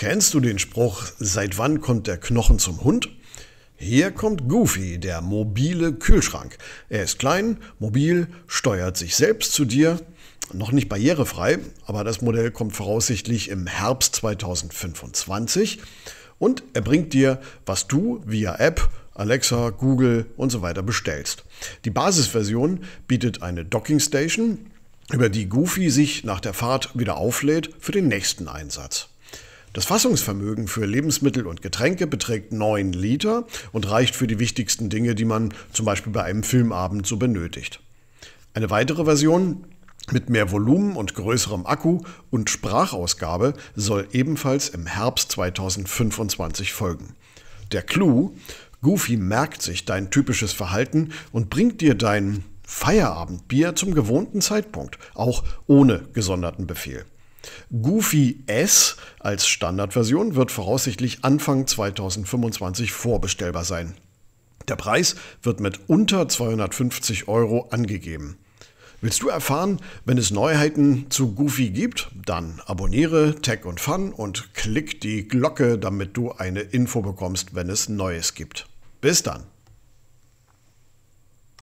Kennst du den Spruch, seit wann kommt der Knochen zum Hund? Hier kommt Goofy, der mobile Kühlschrank. Er ist klein, mobil, steuert sich selbst zu dir, noch nicht barrierefrei, aber das Modell kommt voraussichtlich im Herbst 2025 und er bringt dir, was du via App, Alexa, Google und so weiter bestellst. Die Basisversion bietet eine Docking Station, über die Goofy sich nach der Fahrt wieder auflädt für den nächsten Einsatz. Das Fassungsvermögen für Lebensmittel und Getränke beträgt 9 Liter und reicht für die wichtigsten Dinge, die man zum Beispiel bei einem Filmabend so benötigt. Eine weitere Version mit mehr Volumen und größerem Akku und Sprachausgabe soll ebenfalls im Herbst 2025 folgen. Der Clou, Goofy merkt sich dein typisches Verhalten und bringt dir dein Feierabendbier zum gewohnten Zeitpunkt, auch ohne gesonderten Befehl. Goofy S als Standardversion wird voraussichtlich Anfang 2025 vorbestellbar sein. Der Preis wird mit unter 250 Euro angegeben. Willst du erfahren, wenn es Neuheiten zu Goofy gibt? Dann abonniere Tech und Fun und klick die Glocke, damit du eine Info bekommst, wenn es Neues gibt. Bis dann!